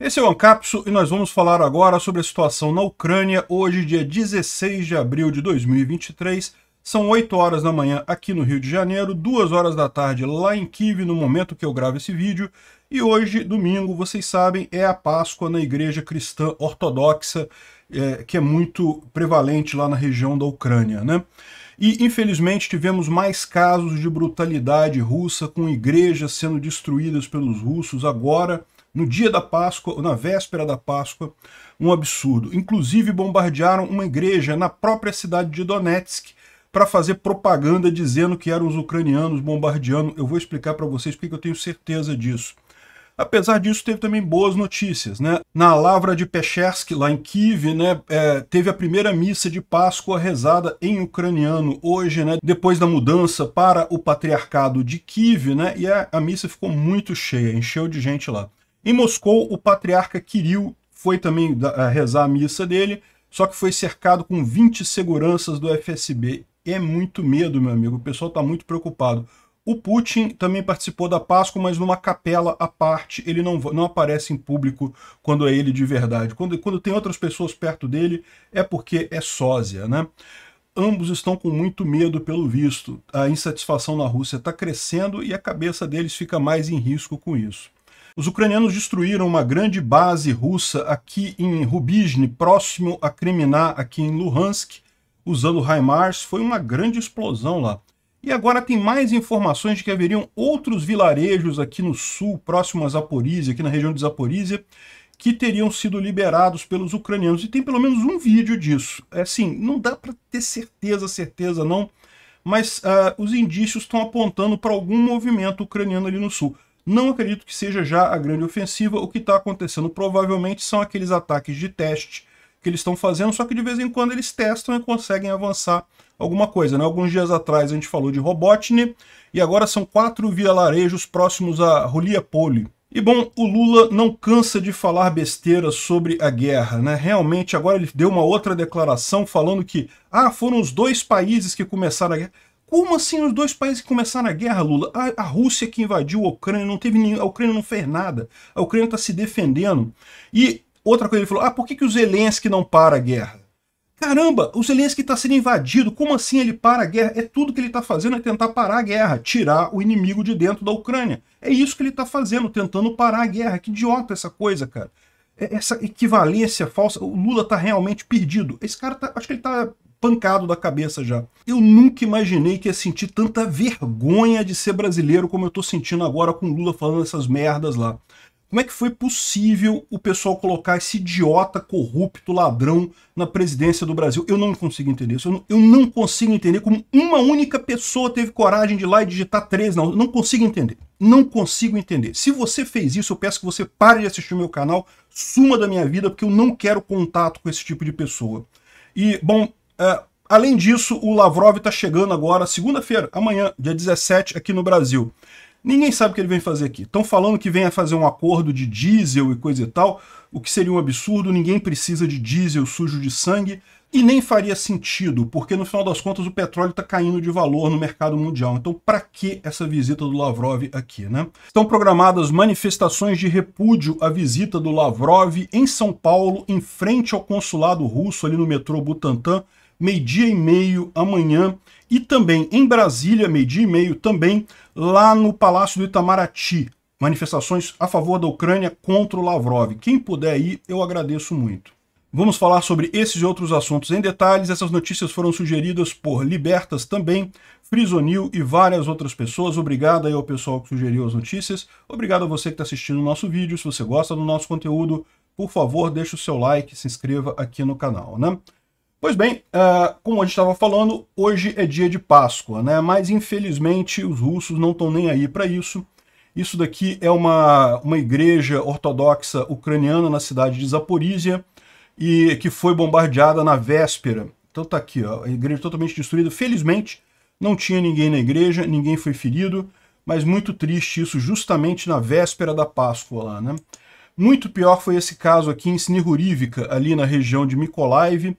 Esse é o Ancapso e nós vamos falar agora sobre a situação na Ucrânia, hoje, dia 16 de abril de 2023. São 8 horas da manhã aqui no Rio de Janeiro, 2 horas da tarde lá em Kiev, no momento que eu gravo esse vídeo. E hoje, domingo, vocês sabem, é a Páscoa na Igreja Cristã Ortodoxa, é, que é muito prevalente lá na região da Ucrânia, né? E, infelizmente, tivemos mais casos de brutalidade russa, com igrejas sendo destruídas pelos russos agora no dia da Páscoa ou na véspera da Páscoa, um absurdo. Inclusive bombardearam uma igreja na própria cidade de Donetsk para fazer propaganda dizendo que eram os ucranianos bombardeando. Eu vou explicar para vocês porque eu tenho certeza disso. Apesar disso, teve também boas notícias. Né? Na Lavra de Peshersk, lá em Kiev, né, é, teve a primeira missa de Páscoa rezada em ucraniano hoje, né, depois da mudança para o patriarcado de Kiev, né, e a, a missa ficou muito cheia, encheu de gente lá. Em Moscou, o patriarca Kirill foi também rezar a missa dele, só que foi cercado com 20 seguranças do FSB. É muito medo, meu amigo. O pessoal está muito preocupado. O Putin também participou da Páscoa, mas numa capela à parte. Ele não, não aparece em público quando é ele de verdade. Quando, quando tem outras pessoas perto dele, é porque é sósia, né? Ambos estão com muito medo pelo visto. A insatisfação na Rússia está crescendo e a cabeça deles fica mais em risco com isso. Os ucranianos destruíram uma grande base russa aqui em Rubizhne, próximo a Kremlin, aqui em Luhansk, usando HIMARS. Foi uma grande explosão lá. E agora tem mais informações de que haveriam outros vilarejos aqui no sul, próximo a Zaporizhia, aqui na região de Zaporizhia, que teriam sido liberados pelos ucranianos. E tem pelo menos um vídeo disso. É assim, não dá para ter certeza, certeza não, mas uh, os indícios estão apontando para algum movimento ucraniano ali no sul. Não acredito que seja já a grande ofensiva. O que está acontecendo provavelmente são aqueles ataques de teste que eles estão fazendo, só que de vez em quando eles testam e conseguem avançar alguma coisa. Né? Alguns dias atrás a gente falou de Robotnik, e agora são quatro vilarejos próximos a Ruliapoli. E bom, o Lula não cansa de falar besteira sobre a guerra, né? Realmente, agora ele deu uma outra declaração falando que ah, foram os dois países que começaram a guerra. Como assim os dois países que começaram a guerra, Lula? A, a Rússia que invadiu a Ucrânia, não teve nenhum, a Ucrânia não fez nada. A Ucrânia está se defendendo. E outra coisa, ele falou: ah, por que, que o Zelensky não para a guerra? Caramba, o Zelensky está sendo invadido, como assim ele para a guerra? É tudo que ele está fazendo é tentar parar a guerra, tirar o inimigo de dentro da Ucrânia. É isso que ele está fazendo, tentando parar a guerra. Que idiota essa coisa, cara. É, essa equivalência falsa, o Lula está realmente perdido. Esse cara, tá, acho que ele está pancado da cabeça já. Eu nunca imaginei que ia sentir tanta vergonha de ser brasileiro como eu tô sentindo agora com Lula falando essas merdas lá. Como é que foi possível o pessoal colocar esse idiota, corrupto, ladrão na presidência do Brasil? Eu não consigo entender isso. Eu não, eu não consigo entender como uma única pessoa teve coragem de ir lá e digitar três. Não, não consigo entender. Não consigo entender. Se você fez isso, eu peço que você pare de assistir o meu canal, suma da minha vida, porque eu não quero contato com esse tipo de pessoa. E, bom, Uh, além disso, o Lavrov está chegando agora, segunda-feira, amanhã, dia 17, aqui no Brasil. Ninguém sabe o que ele vem fazer aqui. Estão falando que vem a fazer um acordo de diesel e coisa e tal, o que seria um absurdo, ninguém precisa de diesel sujo de sangue, e nem faria sentido, porque no final das contas o petróleo está caindo de valor no mercado mundial. Então, para que essa visita do Lavrov aqui, né? Estão programadas manifestações de repúdio à visita do Lavrov em São Paulo, em frente ao consulado russo ali no metrô Butantã, meio-dia e meio amanhã. E também em Brasília, meio-dia e meio, também lá no Palácio do Itamaraty. Manifestações a favor da Ucrânia contra o Lavrov. Quem puder ir, eu agradeço muito. Vamos falar sobre esses e outros assuntos em detalhes. Essas notícias foram sugeridas por Libertas também, Frisonil e várias outras pessoas. Obrigado aí ao pessoal que sugeriu as notícias. Obrigado a você que está assistindo o nosso vídeo. Se você gosta do nosso conteúdo, por favor, deixe o seu like, se inscreva aqui no canal, né? Pois bem, uh, como a gente estava falando, hoje é dia de Páscoa, né? Mas infelizmente os russos não estão nem aí para isso. Isso daqui é uma, uma igreja ortodoxa ucraniana na cidade de Zaporizhia e que foi bombardeada na véspera. Então tá aqui, ó, a igreja totalmente destruída. Felizmente não tinha ninguém na igreja, ninguém foi ferido, mas muito triste isso justamente na véspera da Páscoa lá, né? Muito pior foi esse caso aqui em Snihurivka, ali na região de Mykolaiv,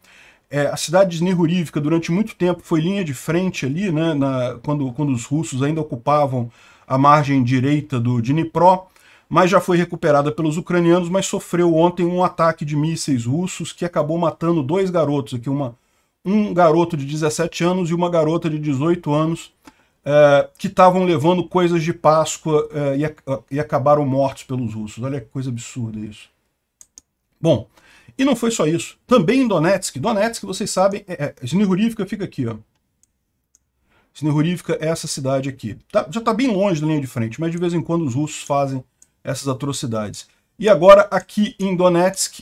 é, a cidade de Snihurivka durante muito tempo foi linha de frente ali, né, na, quando, quando os russos ainda ocupavam a margem direita do Dnipro, mas já foi recuperada pelos ucranianos, mas sofreu ontem um ataque de mísseis russos que acabou matando dois garotos aqui, uma, um garoto de 17 anos e uma garota de 18 anos, é, que estavam levando coisas de Páscoa é, e, e acabaram mortos pelos russos. Olha que coisa absurda isso. Bom, e não foi só isso. Também em Donetsk. Donetsk, vocês sabem, é, é fica aqui, ó. Snehurivka é essa cidade aqui. Tá, já está bem longe da linha de frente, mas de vez em quando os russos fazem essas atrocidades. E agora aqui em Donetsk,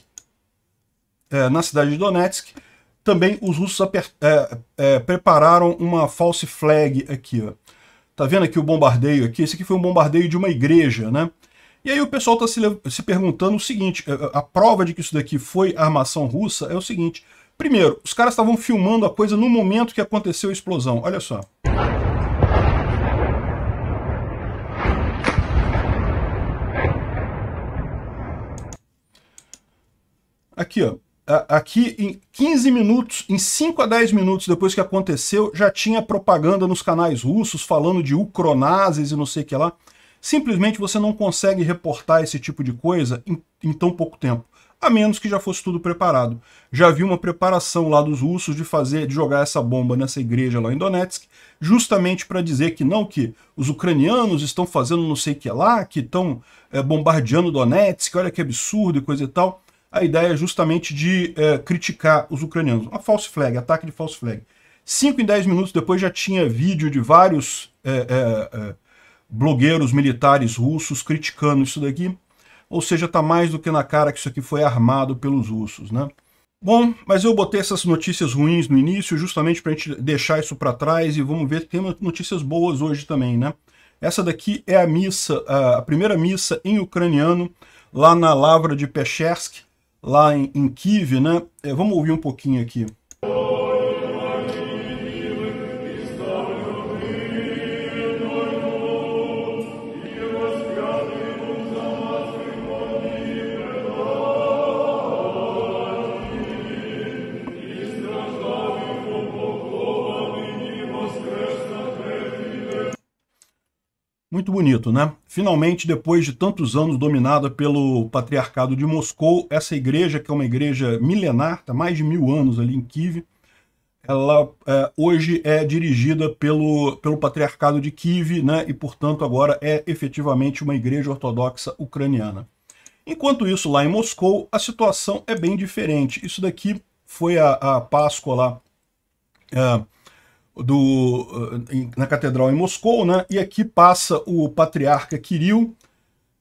é, na cidade de Donetsk, também os russos é, é, prepararam uma false flag aqui. Ó. Tá vendo aqui o bombardeio aqui? Esse aqui foi um bombardeio de uma igreja, né? E aí o pessoal está se, se perguntando o seguinte: é, a prova de que isso daqui foi armação russa é o seguinte. Primeiro, os caras estavam filmando a coisa no momento que aconteceu a explosão. Olha só. Aqui, ó. Aqui, em 15 minutos, em 5 a 10 minutos depois que aconteceu, já tinha propaganda nos canais russos falando de ucronazes e não sei o que lá. Simplesmente você não consegue reportar esse tipo de coisa em, em tão pouco tempo a menos que já fosse tudo preparado. Já vi uma preparação lá dos russos de fazer, de jogar essa bomba nessa igreja lá em Donetsk, justamente para dizer que não, que os ucranianos estão fazendo não sei o que lá, que estão é, eh, bombardeando Donetsk, olha que absurdo e coisa e tal. A ideia é justamente de é, criticar os ucranianos. Uma false flag, ataque de false flag. 5 em 10 minutos depois já tinha vídeo de vários... É, blogueiros militares russos criticando isso daqui. Ou seja, está mais do que na cara que isso aqui foi armado pelos russos, né? Bom, mas eu botei essas notícias ruins no início justamente para a gente deixar isso para trás e vamos ver que tem notícias boas hoje também, né? Essa daqui é a missa, a primeira missa em ucraniano lá na Lavra de Pechersk, lá em, em Kiev, né? É, vamos ouvir um pouquinho aqui. bonito, né? Finalmente, depois de tantos anos dominada pelo patriarcado de Moscou, essa igreja, que é uma igreja milenar, está mais de mil anos ali em Kiev, ela é, hoje é dirigida pelo, pelo patriarcado de Kiev, né? E, portanto, agora é efetivamente uma igreja ortodoxa ucraniana. Enquanto isso, lá em Moscou, a situação é bem diferente. Isso daqui foi a, a Páscoa lá. É, do, eh, na catedral em Moscou, né? E aqui passa o patriarca Kirill,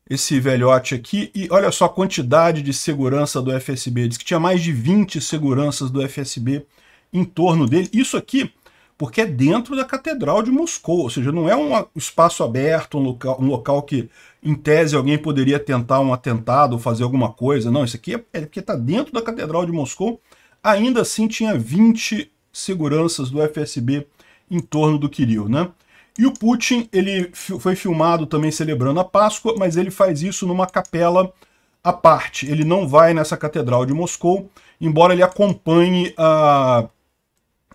esse velhote aqui, e olha só a quantidade de segurança do FSB. Diz que tinha mais de 20 seguranças do FSB em torno dele. Isso aqui, porque é dentro da Catedral de Moscou, ou seja, não é um espaço aberto, um local, um local que, em tese, alguém poderia tentar um atentado ou fazer alguma coisa. Não, isso aqui é, é porque está dentro da Catedral de Moscou. Ainda assim, tinha 20 seguranças do FSB em torno do Kirill, né? E o Putin, ele foi filmado também celebrando a Páscoa, mas ele faz isso numa capela à parte. Ele não vai nessa catedral de Moscou, embora ele acompanhe a,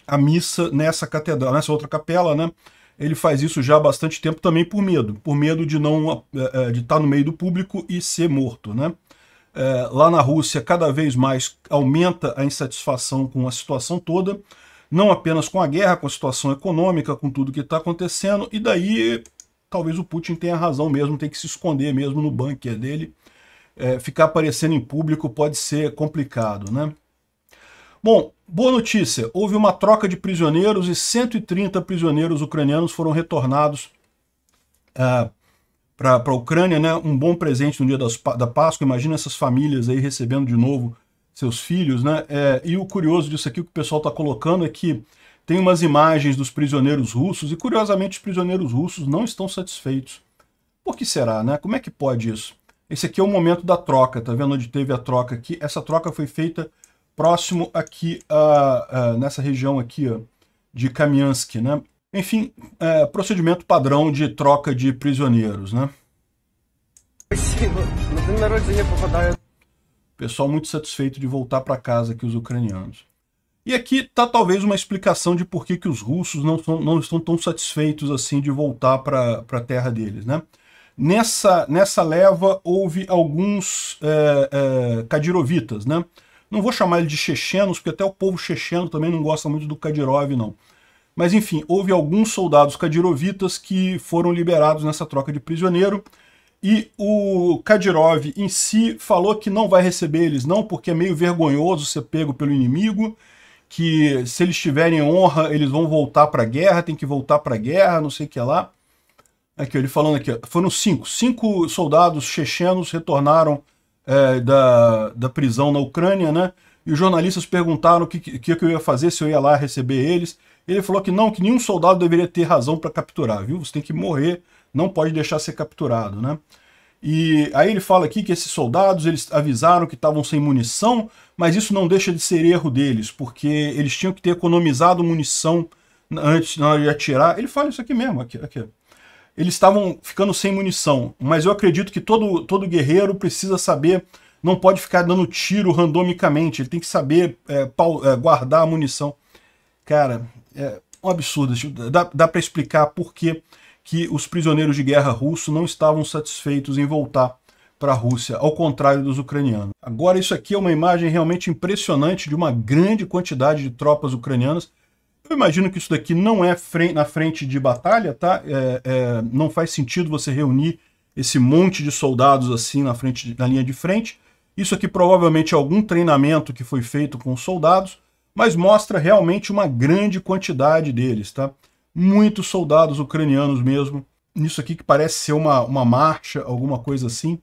a missa nessa catedral, nessa outra capela, né? Ele faz isso já há bastante tempo também por medo, por medo de não eh, eh, de estar no meio do público e ser morto, né? Eh, lá na Rússia, cada vez mais aumenta a insatisfação com a situação toda, não apenas com a guerra, com a situação econômica, com tudo que está acontecendo, e daí talvez o Putin tenha razão mesmo, tem que se esconder mesmo no bunker dele, é, ficar aparecendo em público pode ser complicado, né? Bom, boa notícia, houve uma troca de prisioneiros e 130 prisioneiros ucranianos foram retornados é, para a Ucrânia, né? Um bom presente no dia das, da Páscoa, imagina essas famílias aí recebendo de novo seus filhos, né? É, e o curioso disso aqui, o que o pessoal está colocando é que tem umas imagens dos prisioneiros russos e, curiosamente, os prisioneiros russos não estão satisfeitos. Por que será, né? Como é que pode isso? Esse aqui é o momento da troca, tá vendo onde teve a troca aqui? Essa troca foi feita próximo aqui, uh, uh, nessa região aqui, de Kamiansk, né? Enfim, uh, procedimento padrão de troca de prisioneiros, né? Pessoal muito satisfeito de voltar para casa aqui os ucranianos. E aqui está talvez uma explicação de por que, que os russos não, são, não estão tão satisfeitos assim de voltar para a terra deles. Né? Nessa, nessa leva houve alguns é, é, kadirovitas. Né? Não vou chamar ele de chechenos, porque até o povo checheno também não gosta muito do Kadirov, não. Mas enfim, houve alguns soldados kadirovitas que foram liberados nessa troca de prisioneiro e o Kadyrov em si falou que não vai receber eles não, porque é meio vergonhoso ser pego pelo inimigo, que se eles tiverem honra, eles vão voltar para a guerra, tem que voltar para a guerra, não sei o que lá. Aqui, ele falando aqui, foram cinco. Cinco soldados chechenos retornaram é, da, da prisão na Ucrânia, né? E os jornalistas perguntaram o que, que, que eu ia fazer, se eu ia lá receber eles. Ele falou que não, que nenhum soldado deveria ter razão para capturar, viu? Você tem que morrer não pode deixar ser capturado, né? E aí ele fala aqui que esses soldados, eles avisaram que estavam sem munição, mas isso não deixa de ser erro deles, porque eles tinham que ter economizado munição antes na hora de atirar. Ele fala isso aqui mesmo, aqui, aqui. Eles estavam ficando sem munição, mas eu acredito que todo, todo guerreiro precisa saber, não pode ficar dando tiro randomicamente, ele tem que saber é, pau, é, guardar a munição. Cara, é um absurdo, dá, dá para explicar por quê? que os prisioneiros de guerra russos não estavam satisfeitos em voltar para a Rússia, ao contrário dos ucranianos. Agora, isso aqui é uma imagem realmente impressionante de uma grande quantidade de tropas ucranianas. Eu imagino que isso daqui não é fre na frente de batalha, tá? É, é, não faz sentido você reunir esse monte de soldados assim na, frente, de, na linha de frente. Isso aqui provavelmente é algum treinamento que foi feito com soldados, mas mostra realmente uma grande quantidade deles, tá? muitos soldados ucranianos mesmo, nisso aqui que parece ser uma, uma marcha, alguma coisa assim,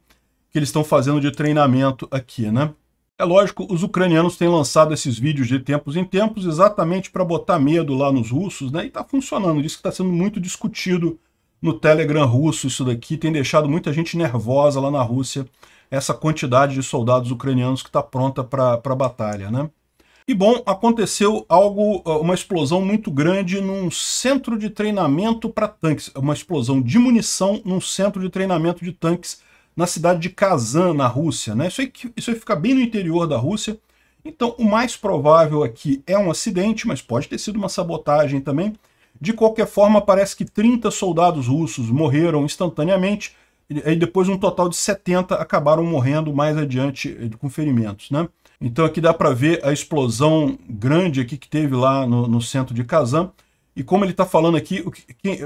que eles estão fazendo de treinamento aqui, né? É lógico, os ucranianos têm lançado esses vídeos de tempos em tempos exatamente para botar medo lá nos russos, né? E está funcionando, isso que está sendo muito discutido no Telegram russo isso daqui, tem deixado muita gente nervosa lá na Rússia, essa quantidade de soldados ucranianos que está pronta para a batalha, né? E bom, aconteceu algo, ah, uma explosão muito grande num centro de treinamento para tanques, é uma explosão de munição num centro de treinamento de tanques na cidade de Kazan, na Rússia. Né? Isso, aí, isso aí fica bem no interior da Rússia. Então, o mais provável aqui é um acidente, mas pode ter sido uma sabotagem também. De qualquer forma, parece que 30 soldados russos morreram instantaneamente, e depois um total de 70 acabaram morrendo mais adiante eh, com ferimentos. Né? Então aqui dá para ver a explosão grande aqui que teve lá no, no centro de Kazan. E como ele está falando aqui, o,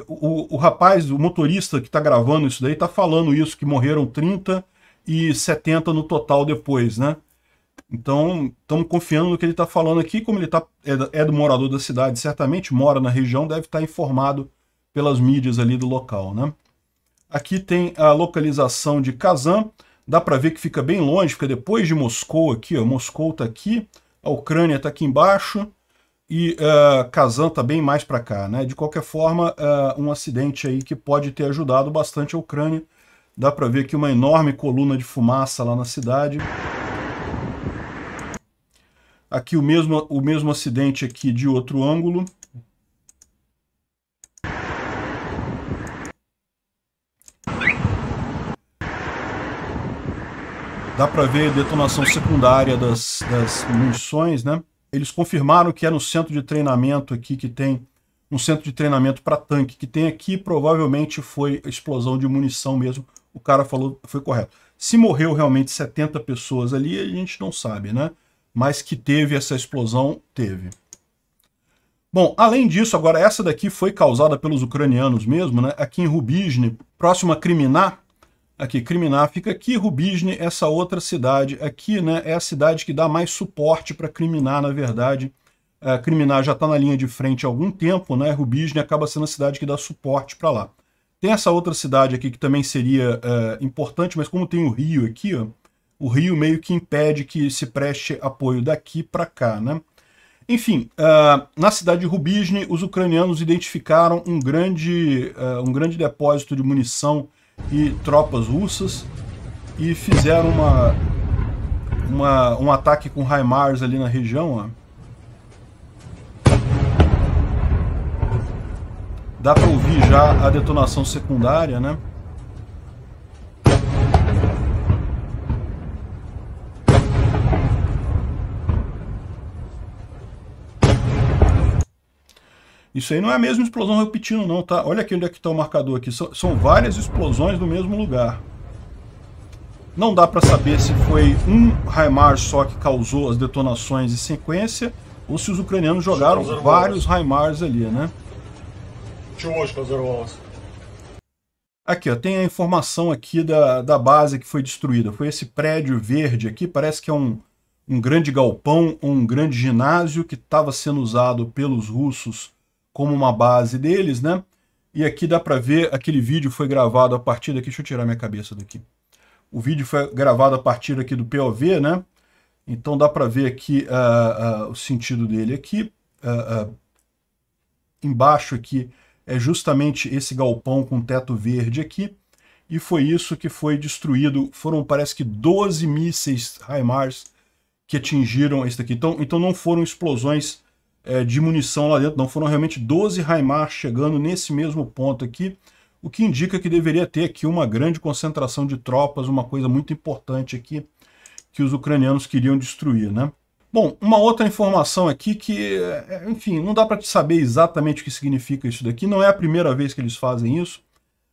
o, o, rapaz, o motorista que está gravando isso daí, está falando isso, que morreram 30 e 70 no total depois, né? Então, estamos confiando no que ele está falando aqui, como ele tá, é, é do morador da cidade, certamente mora na região, deve estar tá informado pelas mídias ali do local, né? Aqui tem a localização de Kazan. Dá para ver que fica bem longe, fica depois de Moscou aqui, ó. Moscou está aqui, a Ucrânia está aqui embaixo e uh, Kazan está bem mais para cá, né? De qualquer forma, uh, um acidente aí que pode ter ajudado bastante a Ucrânia. Dá para ver aqui uma enorme coluna de fumaça lá na cidade. Aqui o mesmo, o mesmo acidente aqui de outro ângulo. dá para ver a detonação secundária das, das munições, né? Eles confirmaram que era é um centro de treinamento aqui que tem um centro de treinamento para tanque que tem aqui, provavelmente foi explosão de munição mesmo. O cara falou, foi correto. Se morreu realmente 70 pessoas ali, a gente não sabe, né? Mas que teve essa explosão, teve. Bom, além disso, agora essa daqui foi causada pelos ucranianos mesmo, né? Aqui em Rubizne, próximo a Kriminá, aqui, fica aqui Rubisne, essa outra cidade aqui, né, é a cidade que dá mais suporte para Criminar, na verdade. É, Criminar já está na linha de frente há algum tempo, né, Rubisne acaba sendo a cidade que dá suporte para lá. Tem essa outra cidade aqui que também seria é, importante, mas como tem o rio aqui, ó, o rio meio que impede que se preste apoio daqui para cá, né? Enfim, uh, na cidade de Rubisne, os ucranianos identificaram um grande, uh, um grande depósito de munição e tropas russas e fizeram uma, uma um ataque com HIMARS ali na região. Ó. Dá para ouvir já a detonação secundária, né? Isso aí não é a mesma explosão repetindo não, tá? Olha aqui onde é que está o marcador aqui. São, são várias explosões no mesmo lugar. Não dá para saber se foi um Raimar só que causou as detonações em sequência ou se os ucranianos jogaram vários Raimars ali, né? Aqui, ó, tem a informação aqui da, da base que foi destruída. Foi esse prédio verde aqui, parece que é um, um grande galpão ou um grande ginásio que estava sendo usado pelos russos como uma base deles, né? E aqui dá para ver, aquele vídeo foi gravado a partir daqui, deixa eu tirar minha cabeça daqui. O vídeo foi gravado a partir aqui do POV, né? Então dá para ver aqui uh, uh, o sentido dele aqui. Uh, embaixo aqui é justamente esse galpão com teto verde aqui. E foi isso que foi destruído. Foram, parece que, 12 mísseis HIMARS que atingiram esse daqui. Então, então não foram explosões é, de munição lá dentro, não. Foram realmente 12 Raimar chegando nesse mesmo ponto aqui, o que indica que deveria ter aqui uma grande concentração de tropas, uma coisa muito importante aqui que os ucranianos queriam destruir, né? Bom, uma outra informação aqui que, é, é, enfim, não dá para saber exatamente o que significa isso daqui, não é a primeira vez que eles fazem isso,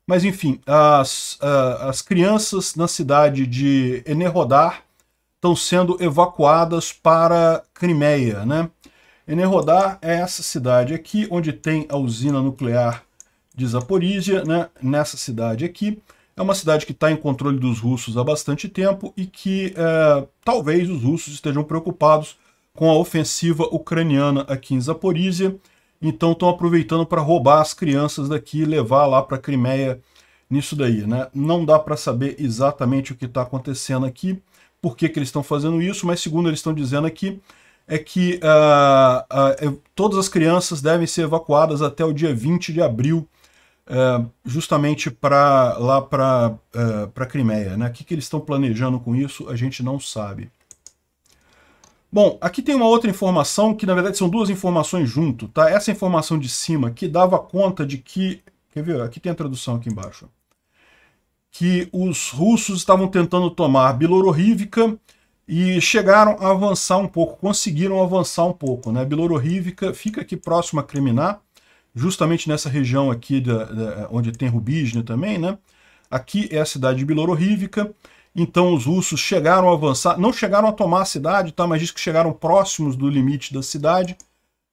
mas enfim, as, as crianças na cidade de Enerodar estão sendo evacuadas para Crimeia, né? Enerhodar é essa cidade aqui, onde tem a usina nuclear de Zaporizhia, né? nessa cidade aqui. É uma cidade que está em controle dos russos há bastante tempo e que é, talvez os russos estejam preocupados com a ofensiva ucraniana aqui em Zaporizhia. Então estão aproveitando para roubar as crianças daqui e levar lá para a Crimeia nisso daí. Né? Não dá para saber exatamente o que está acontecendo aqui, por que, que eles estão fazendo isso, mas segundo eles estão dizendo aqui, é que uh, uh, todas as crianças devem ser evacuadas até o dia 20 de abril, uh, justamente para lá para é, a Crimeia. Né? O que, que eles estão planejando com isso, a gente não sabe. Bom, aqui tem uma outra informação, que na verdade são duas informações junto, tá? Essa informação de cima, que dava conta de que... Quer ver? Aqui tem a tradução aqui embaixo. Que os russos estavam tentando tomar Bilororívka, e chegaram a avançar um pouco, conseguiram avançar um pouco. Né? Bilororrívica fica aqui próximo a Creminá, justamente nessa região aqui de onde tem Rubígena também. Né? Aqui é a cidade de Bilororívica. então os russos chegaram a avançar, não chegaram a tomar a cidade, tá? mas diz que chegaram próximos do limite da cidade,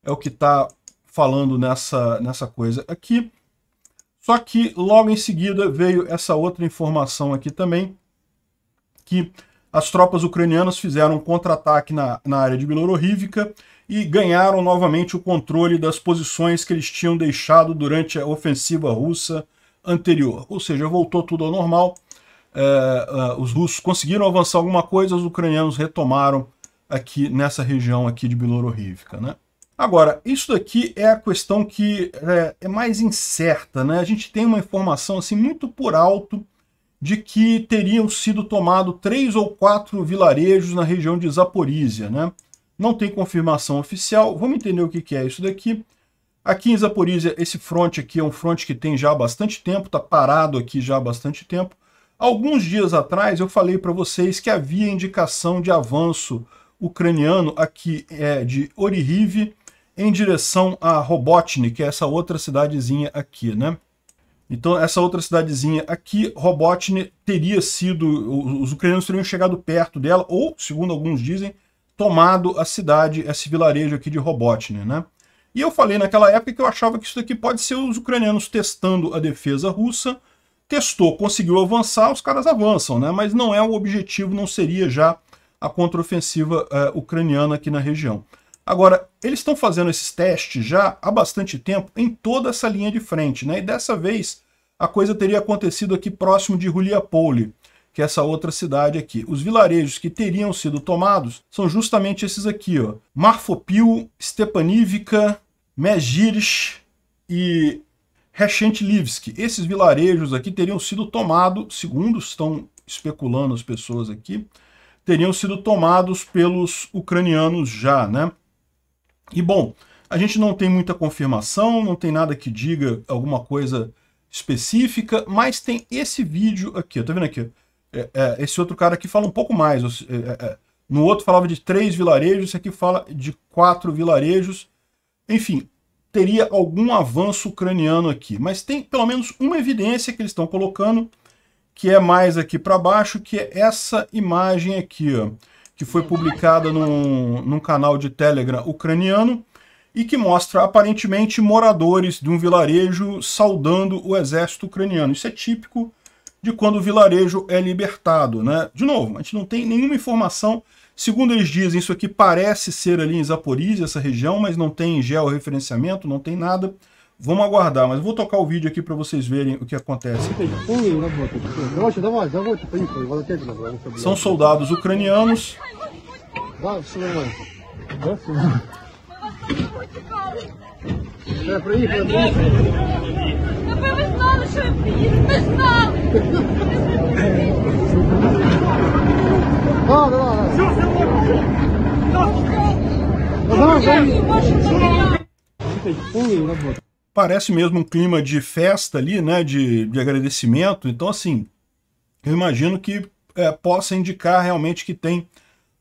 é o que está falando nessa, nessa coisa aqui. Só que logo em seguida veio essa outra informação aqui também, que as tropas ucranianas fizeram um contra-ataque na, na área de Bilorurívica e ganharam novamente o controle das posições que eles tinham deixado durante a ofensiva russa anterior. Ou seja, voltou tudo ao normal. É, é os russos conseguiram avançar alguma coisa, os ucranianos retomaram aqui nessa região aqui de Bilorurívica, né? Agora, isso daqui é a questão que é, é mais incerta, né? A gente tem uma informação assim muito por alto de que teriam sido tomados três ou quatro vilarejos na região de Zaporizhia. Né? Não tem confirmação oficial, vamos entender o que, é isso daqui. Aqui em Zaporizhia, esse fronte aqui é um fronte que tem já bastante tempo, está parado aqui já há bastante tempo. Alguns dias atrás eu falei para vocês que havia indicação de avanço ucraniano aqui é, de Orihiv em direção a Robotnik, que é essa outra cidadezinha aqui, né? Então, essa outra cidadezinha aqui, Robotne teria sido, os ucranianos teriam chegado perto dela, ou, segundo alguns dizem, tomado a cidade, esse vilarejo aqui de Robotne, né? E eu falei naquela época que eu achava que isso daqui pode ser os ucranianos testando a defesa russa, testou, conseguiu avançar, os caras avançam, né? Mas não é o objetivo, não seria já a contraofensiva eh, ucraniana aqui na região. Agora, eles estão fazendo esses testes já há bastante tempo em toda essa linha de frente, né? E dessa vez a coisa teria acontecido aqui próximo de Juliapole, que é essa outra cidade aqui. Os vilarejos que teriam sido tomados são justamente esses aqui, ó. Marfopil, Stepanivka, Megires e Reshentlivsky. Esses vilarejos aqui teriam sido tomados, segundo estão especulando as pessoas aqui, teriam sido tomados pelos ucranianos já, né? E bom, a gente não tem muita confirmação, não tem nada que diga alguma coisa específica, mas tem esse vídeo aqui, tá vendo aqui? É, é, esse outro cara aqui fala um pouco mais. É, é, é, no outro falava de três vilarejos, esse aqui fala de quatro vilarejos. Enfim, teria algum avanço ucraniano aqui, mas tem pelo menos uma evidência que eles estão colocando, que é mais aqui para baixo, que é essa imagem aqui, ó que foi publicada num, num canal de Telegram ucraniano e que mostra aparentemente moradores de um vilarejo saudando o exército ucraniano. Isso é típico de quando o vilarejo é libertado, né? De novo, a gente não tem nenhuma informação. Segundo eles dizem, isso aqui parece ser ali em Zaporizhia, essa região, mas não tem georreferenciamento, não tem nada. Vamos aguardar, mas vou tocar o vídeo aqui para vocês verem o que acontece. São soldados ucranianos parece mesmo um clima de festa ali, né, de, de agradecimento. Então, assim, eu imagino que é, possa indicar realmente que tem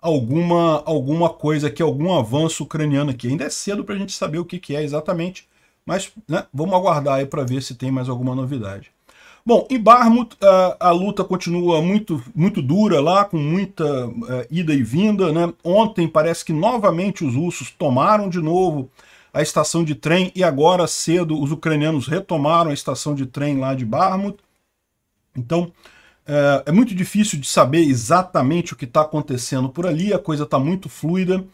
alguma, alguma coisa aqui, algum avanço ucraniano aqui. Ainda é cedo para a gente saber o que, que é exatamente, mas né, vamos aguardar aí para ver se tem mais alguma novidade. Bom, em Barmut a, a, luta continua muito, muito dura lá, com muita é, ida e vinda. Né? Ontem parece que novamente os russos tomaram de novo a estação de trem e agora cedo os ucranianos retomaram a estação de trem lá de Barmut. Então eh, é muito difícil de saber exatamente o que está acontecendo por ali, a coisa está muito fluida.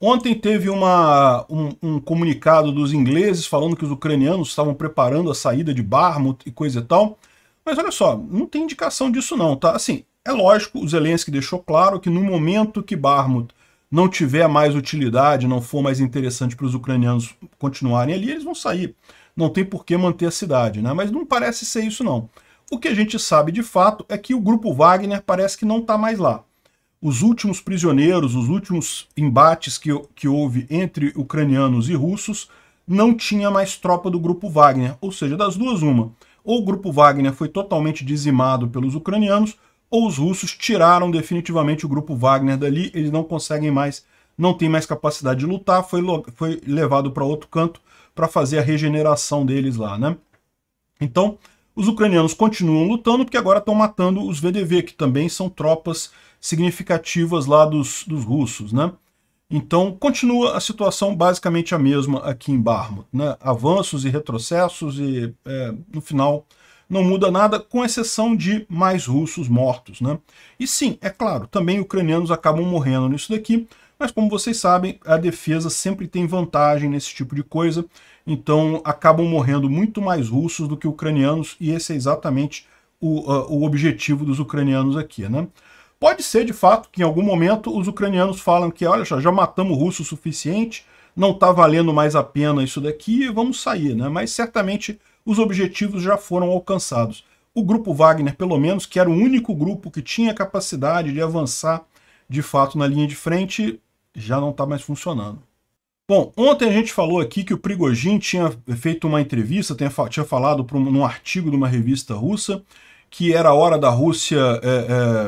Ontem teve uma, um, um, comunicado dos ingleses falando que os ucranianos estavam preparando a saída de Barmut e coisa e tal. Mas olha só, não tem indicação disso não, tá? Assim, é lógico, o Zelensky deixou claro que no momento que Barmut não tiver mais utilidade, não for mais interessante para os ucranianos continuarem ali, eles vão sair. Não tem por que manter a cidade, né? Mas não parece ser isso, não. O que a gente sabe de fato é que o grupo Wagner parece que não está mais lá. Os últimos prisioneiros, os últimos embates que, que houve entre ucranianos e russos, não tinha mais tropa do grupo Wagner. Ou seja, das duas, uma. Ou o grupo Wagner foi totalmente dizimado pelos ucranianos, ou os russos tiraram definitivamente o grupo Wagner dali, eles não conseguem mais, não tem mais capacidade de lutar, foi, foi levado para outro canto para fazer a regeneração deles lá, né? Então, os ucranianos continuam lutando porque agora estão matando os VDV, que também são tropas significativas lá dos, dos russos, né? Então, continua a situação basicamente a mesma aqui em Barmut, né? Avanços e retrocessos e, é, no final, não muda nada, com exceção de mais russos mortos. Né? E sim, é claro, também ucranianos acabam morrendo nisso daqui, mas como vocês sabem, a defesa sempre tem vantagem nesse tipo de coisa, então acabam morrendo muito mais russos do que ucranianos, e esse é exatamente o, uh, o objetivo dos ucranianos aqui. Né? Pode ser, de fato, que em algum momento os ucranianos falam que, olha só, já matamos russo o suficiente, não está valendo mais a pena isso daqui, vamos sair, né? Mas certamente os objetivos já foram alcançados. O grupo Wagner, pelo menos, que era o único grupo que tinha capacidade de avançar de fato na linha de frente, já não está mais funcionando. Bom, ontem a gente falou aqui que o Prigogine tinha feito uma entrevista, tinha falado num artigo de uma revista russa, que era hora da Rússia é,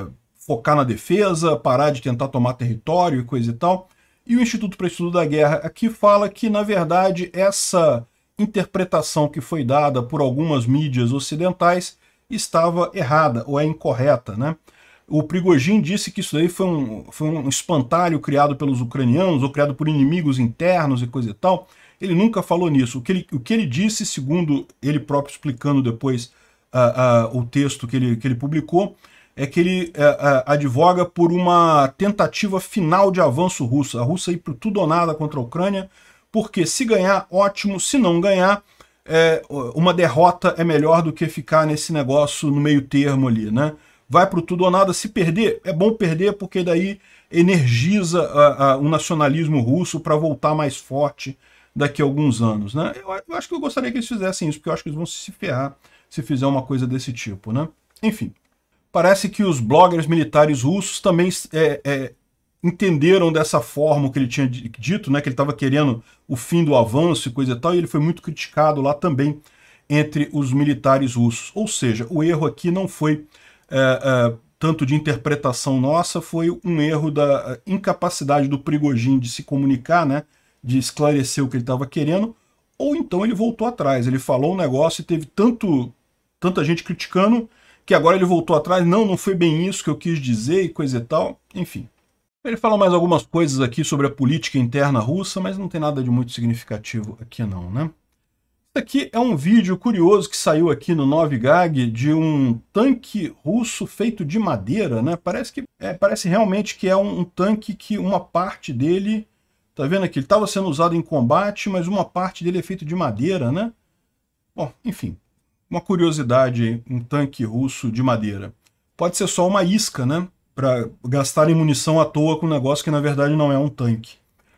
é, focar na defesa, parar de tentar tomar território e coisa e tal. E o Instituto para Estudo da Guerra aqui fala que, na verdade, essa interpretação que foi dada por algumas mídias ocidentais estava errada ou é incorreta. Né? O Prigogine disse que isso daí foi um, foi um espantalho criado pelos ucranianos ou criado por inimigos internos e coisa e tal. Ele nunca falou nisso. O que ele, o que ele disse, segundo ele próprio explicando depois uh, uh, o texto que ele, que ele publicou, é que ele uh, advoga por uma tentativa final de avanço russo. A Rússia ir para tudo ou nada contra a Ucrânia, porque se ganhar, ótimo, se não ganhar, é, uma derrota é melhor do que ficar nesse negócio no meio termo ali, né? Vai para tudo ou nada, se perder, é bom perder porque daí energiza a, a, o nacionalismo russo para voltar mais forte daqui a alguns anos, né? Eu, eu acho que eu gostaria que eles fizessem isso, porque eu acho que eles vão se ferrar se fizer uma coisa desse tipo, né? Enfim, parece que os bloggers militares russos também é, é, entenderam dessa forma o que ele tinha dito, né, que ele estava querendo o fim do avanço e coisa e tal, e ele foi muito criticado lá também entre os militares russos. Ou seja, o erro aqui não foi é, é, tanto de interpretação nossa, foi um erro da é, incapacidade do Prigogine de se comunicar, né, de esclarecer o que ele estava querendo, ou então ele voltou atrás, ele falou um negócio e teve tanto, tanta gente criticando que agora ele voltou atrás, não, não foi bem isso que eu quis dizer e coisa e tal, enfim. Ele fala mais algumas coisas aqui sobre a política interna russa, mas não tem nada de muito significativo aqui não, né? Isso aqui é um vídeo curioso que saiu aqui no 9gag de um tanque russo feito de madeira, né? Parece, que, é, parece realmente que é um, um tanque que uma parte dele... Tá vendo aqui? Ele estava sendo usado em combate, mas uma parte dele é feito de madeira, né? Bom, enfim, uma curiosidade, um tanque russo de madeira. Pode ser só uma isca, né? para gastarem munição à toa com um negócio que na verdade não é um tanque.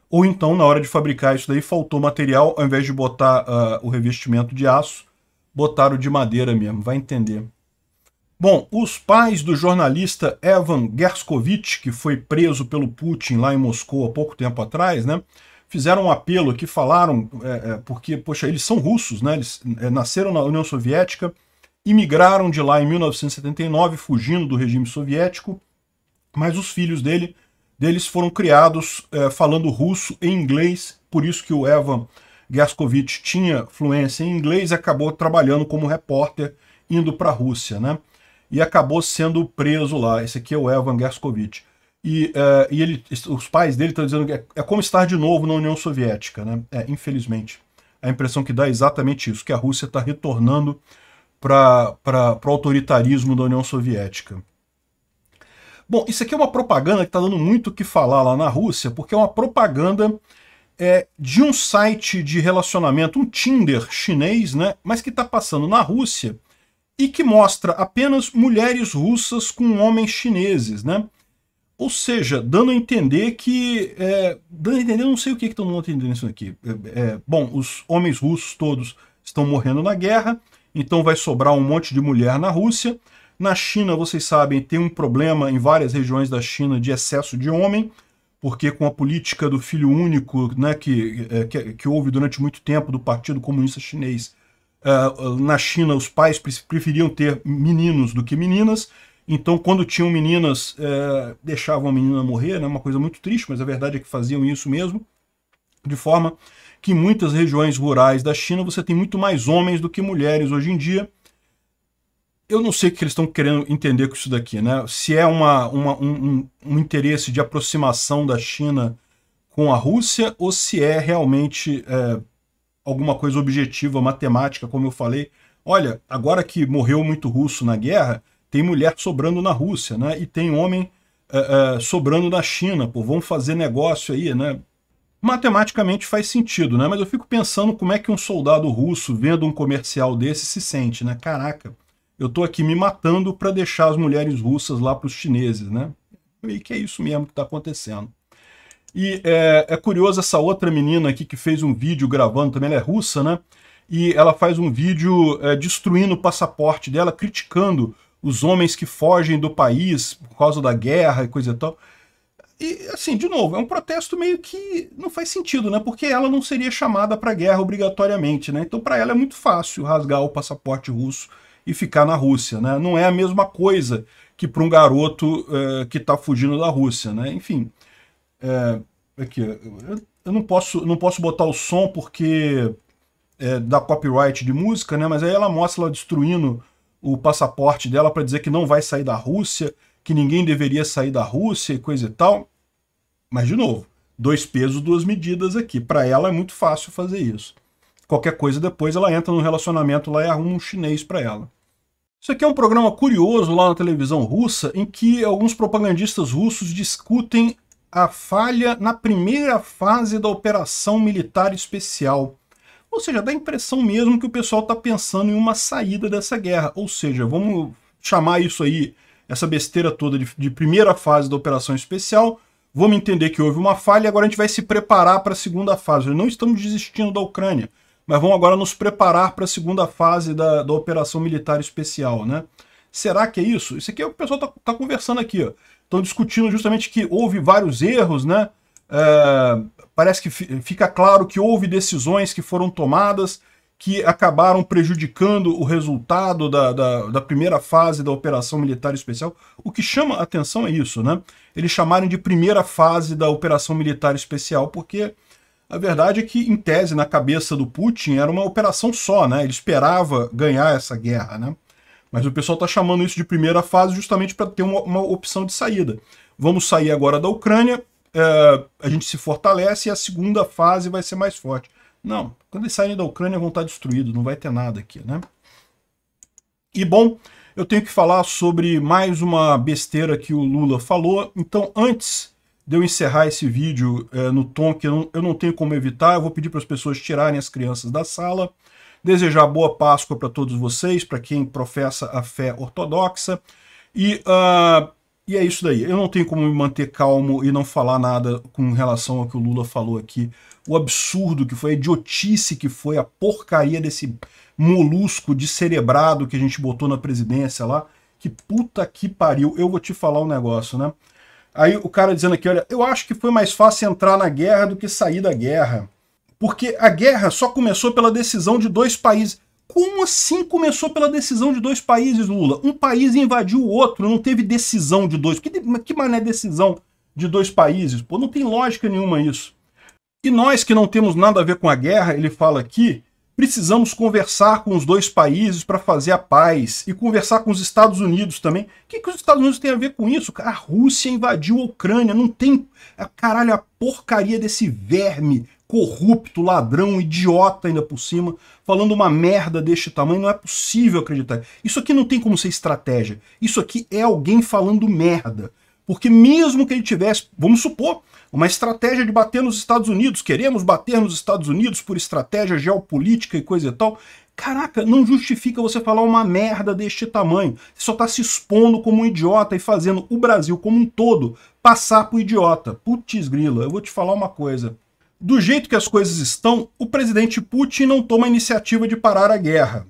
Ou então, na hora de fabricar isso daí, faltou material, ao invés de botar uh, o revestimento de aço, botaram de madeira mesmo, vai entender. Bom, os pais do jornalista Evan Gerskovich, que foi preso pelo Putin lá em Moscou há pouco tempo atrás, né, fizeram um apelo aqui, falaram, é, é, porque, poxa, eles são russos, né, eles é, nasceram na União Soviética, imigraram de lá em 1979, fugindo do regime soviético, mas os filhos dele deles foram criados é, falando russo e inglês, por isso que o Evan Gershkovich tinha fluência em inglês e acabou trabalhando como repórter indo para a Rússia, né? E acabou sendo preso lá. Esse aqui é o Evan Gershkovich. E, é, e ele, os pais dele estão dizendo que é, é, como estar de novo na União Soviética, né? É, infelizmente. A impressão que dá é exatamente isso, que a Rússia está retornando para o autoritarismo da União Soviética. Bom, isso aqui é uma propaganda que está dando muito o que falar lá na Rússia, porque é uma propaganda é, de um site de relacionamento, um Tinder chinês, né? Mas que está passando na Rússia e que mostra apenas mulheres russas com homens chineses, né? Ou seja, dando a entender que... É, dando a entender, eu não sei o que, que todo mundo tá entendendo isso aqui. É, é, bom, os homens russos todos estão morrendo na guerra, então vai sobrar um monte de mulher na Rússia. Na China, vocês sabem, tem um problema em várias regiões da China de excesso de homem, porque com a política do filho único né, que, eh, que, que houve durante muito tempo do Partido Comunista Chinês, eh, na China os pais preferiam ter meninos do que meninas, então quando tinham meninas, eh, deixavam a menina morrer, né, uma coisa muito triste, mas a verdade é que faziam isso mesmo, de forma que em muitas regiões rurais da China você tem muito mais homens do que mulheres hoje em dia, eu não sei o que eles estão querendo entender com isso daqui, né? Se é uma, uma um, um, interesse de aproximação da China com a Rússia ou se é realmente é, alguma coisa objetiva, matemática, como eu falei. Olha, agora que morreu muito russo na guerra, tem mulher sobrando na Rússia, né? E tem homem é, é, sobrando na China, pô, vamos fazer negócio aí, né? Matematicamente faz sentido, né? Mas eu fico pensando como é que um soldado russo, vendo um comercial desse, se sente, né? Caraca, eu tô aqui me matando para deixar as mulheres russas lá para os chineses, né? Meio que é isso mesmo que está acontecendo. E é, é, curioso essa outra menina aqui que fez um vídeo gravando, também ela é russa, né? E ela faz um vídeo é, destruindo o passaporte dela, criticando os homens que fogem do país por causa da guerra e coisa e tal. E, assim, de novo, é um protesto meio que não faz sentido, né? Porque ela não seria chamada para guerra obrigatoriamente, né? Então, para ela é muito fácil rasgar o passaporte russo e ficar na Rússia. Né? Não é a mesma coisa que para um garoto eh, que está fugindo da Rússia. Né? Enfim, é, aqui, eu não posso, não posso botar o som porque é, dá copyright de música, né? mas aí ela mostra ela destruindo o passaporte dela para dizer que não vai sair da Rússia, que ninguém deveria sair da Rússia e coisa e tal. Mas, de novo, dois pesos, duas medidas aqui. Para ela é muito fácil fazer isso. Qualquer coisa depois ela entra num relacionamento lá e arruma um chinês para ela. Isso aqui é um programa curioso lá na televisão russa, em que alguns propagandistas russos discutem a falha na primeira fase da operação militar especial. Ou seja, dá a impressão mesmo que o pessoal está pensando em uma saída dessa guerra. Ou seja, vamos chamar isso aí, essa besteira toda de, de primeira fase da operação especial. Vamos entender que houve uma falha e agora a gente vai se preparar para a segunda fase. Não estamos desistindo da Ucrânia mas vão agora nos preparar para a segunda fase da, da operação militar especial, né? Será que é isso? Isso aqui é o que o pessoal está tá conversando aqui, ó. Estão discutindo justamente que houve vários erros, né? É, parece que fica claro que houve decisões que foram tomadas que acabaram prejudicando o resultado da, da, da, primeira fase da Operação Militar Especial. O que chama atenção é isso, né? Eles chamaram de primeira fase da Operação Militar Especial porque a verdade é que, em tese, na cabeça do Putin, era uma operação só, né? Ele esperava ganhar essa guerra, né? Mas o pessoal está chamando isso de primeira fase justamente para ter uma, uma, opção de saída. Vamos sair agora da Ucrânia, é, a gente se fortalece e a segunda fase vai ser mais forte. Não, quando eles saírem da Ucrânia vão estar tá destruídos, não vai ter nada aqui, né? E bom, eu tenho que falar sobre mais uma besteira que o Lula falou. Então, antes de eu encerrar esse vídeo é, no tom que eu não, eu não tenho como evitar. Eu vou pedir para as pessoas tirarem as crianças da sala. Desejar boa Páscoa para todos vocês, para quem professa a fé ortodoxa. E, uh, e é isso daí. Eu não tenho como me manter calmo e não falar nada com relação ao que o Lula falou aqui. O absurdo que foi, a idiotice que foi, a porcaria desse molusco descerebrado que a gente botou na presidência lá. Que puta que pariu. Eu vou te falar um negócio, né? Aí o cara dizendo aqui, olha, eu acho que foi mais fácil entrar na guerra do que sair da guerra. Porque a guerra só começou pela decisão de dois países. Como assim começou pela decisão de dois países, Lula? Um país invadiu o outro, não teve decisão de dois. Que, que mané decisão de dois países? Pô, não tem lógica nenhuma isso. E nós que não temos nada a ver com a guerra, ele fala aqui, Precisamos conversar com os dois países para fazer a paz e conversar com os Estados Unidos também. O que, que os Estados Unidos têm a ver com isso? A Rússia invadiu a Ucrânia, não tem. Ah, caralho, a porcaria desse verme corrupto, ladrão, idiota ainda por cima, falando uma merda deste tamanho, não é possível acreditar. Isso aqui não tem como ser estratégia. Isso aqui é alguém falando merda. Porque mesmo que ele tivesse, vamos supor, uma estratégia de bater nos Estados Unidos. Queremos bater nos Estados Unidos por estratégia geopolítica e coisa e tal. Caraca, não justifica você falar uma merda deste tamanho. Você só está se expondo como um idiota e fazendo o Brasil como um todo passar por idiota. Putz grila, eu vou te falar uma coisa. Do jeito que as coisas estão, o presidente Putin não toma a iniciativa de parar a guerra.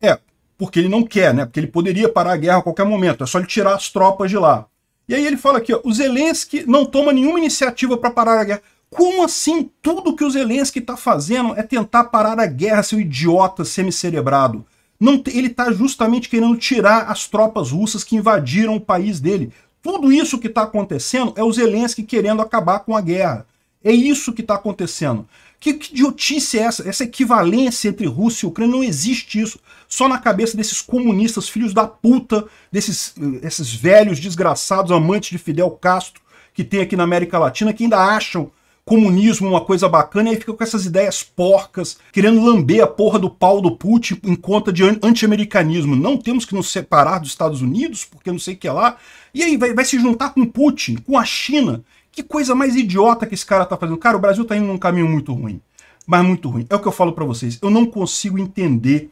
É, porque ele não quer, né? Porque ele poderia parar a guerra a qualquer momento, é só ele tirar as tropas de lá. E aí ele fala aqui, ó, o Zelensky não toma nenhuma iniciativa para parar a guerra. Como assim tudo que o Zelensky está fazendo é tentar parar a guerra, seu idiota semicerebrado? Não, ele está justamente querendo tirar as tropas russas que invadiram o país dele. Tudo isso que está acontecendo é o Zelensky querendo acabar com a guerra. É isso que está acontecendo. Que idiotice é essa? Essa equivalência entre Rússia e Ucrânia não existe isso. Só na cabeça desses comunistas, filhos da puta, desses esses velhos desgraçados, amantes de Fidel Castro, que tem aqui na América Latina, que ainda acham comunismo uma coisa bacana e aí ficam com essas ideias porcas, querendo lamber a porra do pau do Putin em conta de anti-americanismo. Não temos que nos separar dos Estados Unidos, porque não sei o que lá. E aí vai, vai se juntar com Putin, com a China que coisa mais idiota que esse cara tá fazendo. Cara, o Brasil tá indo num caminho muito ruim. Mas muito ruim. É o que eu falo para vocês. Eu não consigo entender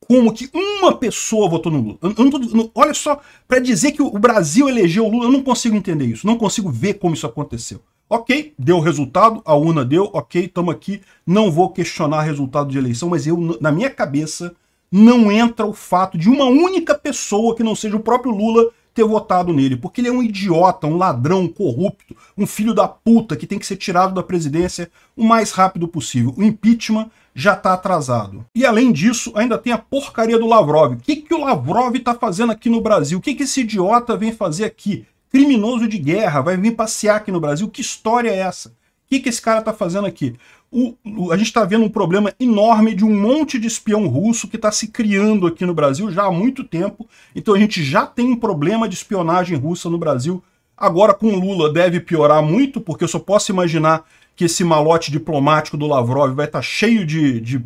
como que uma pessoa votou no Lula. Eu, tô, não, olha só, para dizer que o Brasil elegeu o Lula, eu não consigo entender isso. Não consigo ver como isso aconteceu. Ok, deu resultado, a urna deu, ok, estamos aqui. Não vou questionar resultado de eleição, mas eu, na minha cabeça, não entra o fato de uma única pessoa que não seja o próprio Lula ter votado nele, porque ele é um idiota, um ladrão, um corrupto, um filho da puta que tem que ser tirado da presidência o mais rápido possível. O impeachment já está atrasado. E além disso, ainda tem a porcaria do Lavrov. O que, que o Lavrov está fazendo aqui no Brasil? O que, que esse idiota vem fazer aqui? Criminoso de guerra, vai vir passear aqui no Brasil? Que história é essa? O que, que esse cara está fazendo aqui? o, o, a gente está vendo um problema enorme de um monte de espião russo que está se criando aqui no Brasil já há muito tempo. Então a gente já tem um problema de espionagem russa no Brasil. Agora com Lula deve piorar muito, porque eu só posso imaginar que esse malote diplomático do Lavrov vai estar tá cheio de, de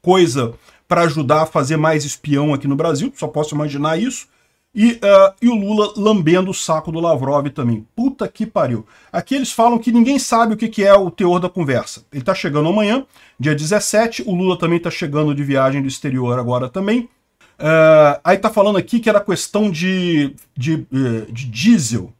coisa para ajudar a fazer mais espião aqui no Brasil. Só posso imaginar isso. E, uh, e, o Lula lambendo o saco do Lavrov também. Puta que pariu. Aqui eles falam que ninguém sabe o que, que é o teor da conversa. Ele tá chegando amanhã, dia 17. O Lula também tá chegando de viagem do exterior agora também. Uh, aí tá falando aqui que era questão de, de, eh, de diesel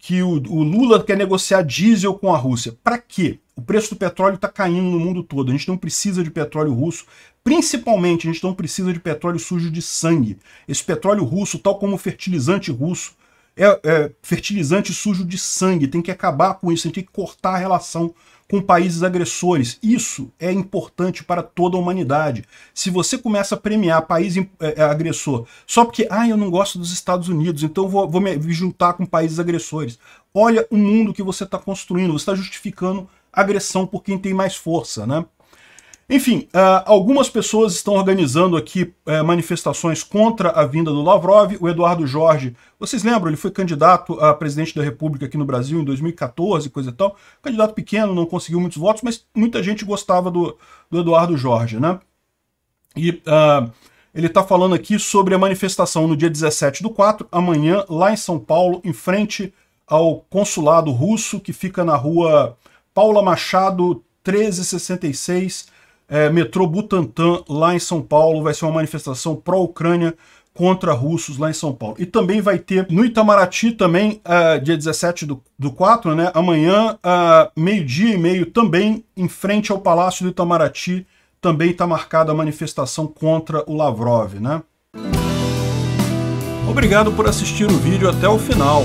que o, o Lula quer negociar diesel com a Rússia. Para quê? O preço do petróleo está caindo no mundo todo. A gente não precisa de petróleo russo. Principalmente, a gente não precisa de petróleo sujo de sangue. Esse petróleo russo, tal como fertilizante russo, é, é fertilizante sujo de sangue. Tem que acabar com isso. Tem que cortar a relação com países agressores. Isso é importante para toda a humanidade. Se você começa a premiar país eh, eh, agressor só porque, ah, eu não gosto dos Estados Unidos, então vou, vou me juntar com países agressores. Olha o mundo que você está construindo, você está justificando agressão por quem tem mais força, né? Enfim, ah, algumas pessoas estão organizando aqui eh, manifestações contra a vinda do Lavrov. O Eduardo Jorge, vocês lembram, ele foi candidato a presidente da República aqui no Brasil em 2014, coisa e tal. Candidato pequeno, não conseguiu muitos votos, mas muita gente gostava do, do Eduardo Jorge, né? E uh, ele está falando aqui sobre a manifestação no dia 17 do 4, amanhã, lá em São Paulo, em frente ao consulado russo que fica na rua Paula Machado 1366, é, metrô Butantã, lá em São Paulo, vai ser uma manifestação pró-Ucrânia contra russos lá em São Paulo. E também vai ter no Itamaraty também, uh, dia 17 do, do 4, né, amanhã, uh, meio-dia e meio, também em frente ao Palácio do Itamaraty, também está marcada a manifestação contra o Lavrov. Né? Obrigado por assistir o vídeo até o final.